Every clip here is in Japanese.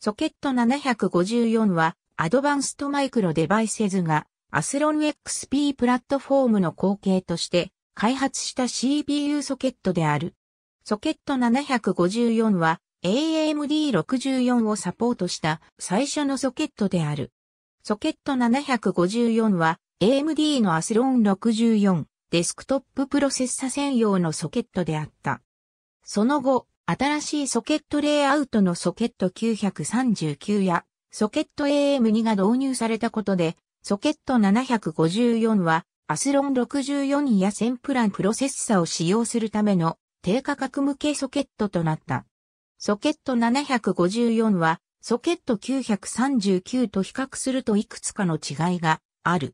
ソケット754はアドバンストマイクロデバイセズがアスロン XP プラットフォームの後継として開発した CPU ソケットである。ソケット754は AMD64 をサポートした最初のソケットである。ソケット754は AMD のアスロン64デスクトッププロセッサ専用のソケットであった。その後、新しいソケットレイアウトのソケット939やソケット AM2 が導入されたことで、ソケット754はアスロン64や1000プランプロセッサを使用するための低価格向けソケットとなった。ソケット754はソケット939と比較するといくつかの違いがある。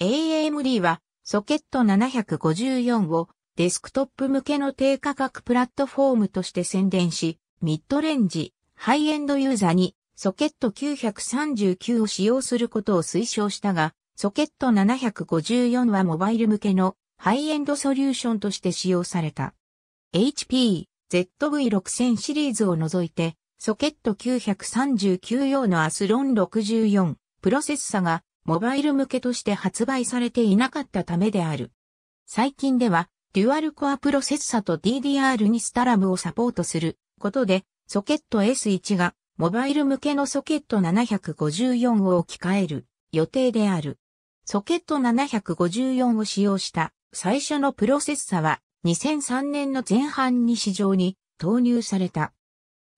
AMD はソケット754をデスクトップ向けの低価格プラットフォームとして宣伝し、ミッドレンジ、ハイエンドユーザーにソケット939を使用することを推奨したが、ソケット754はモバイル向けのハイエンドソリューションとして使用された。HP ZV6000 シリーズを除いて、ソケット939用のアスロン64プロセッサがモバイル向けとして発売されていなかったためである。最近ではデュアルコアプロセッサと DDR にスタラムをサポートすることで、ソケット S1 がモバイル向けのソケット754を置き換える予定である。ソケット754を使用した最初のプロセッサは2003年の前半に市場に投入された。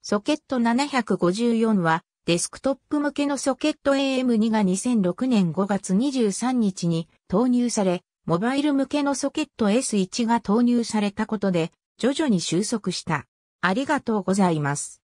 ソケット754はデスクトップ向けのソケット AM2 が2006年5月23日に投入され、モバイル向けのソケット S1 が投入されたことで、徐々に収束した。ありがとうございます。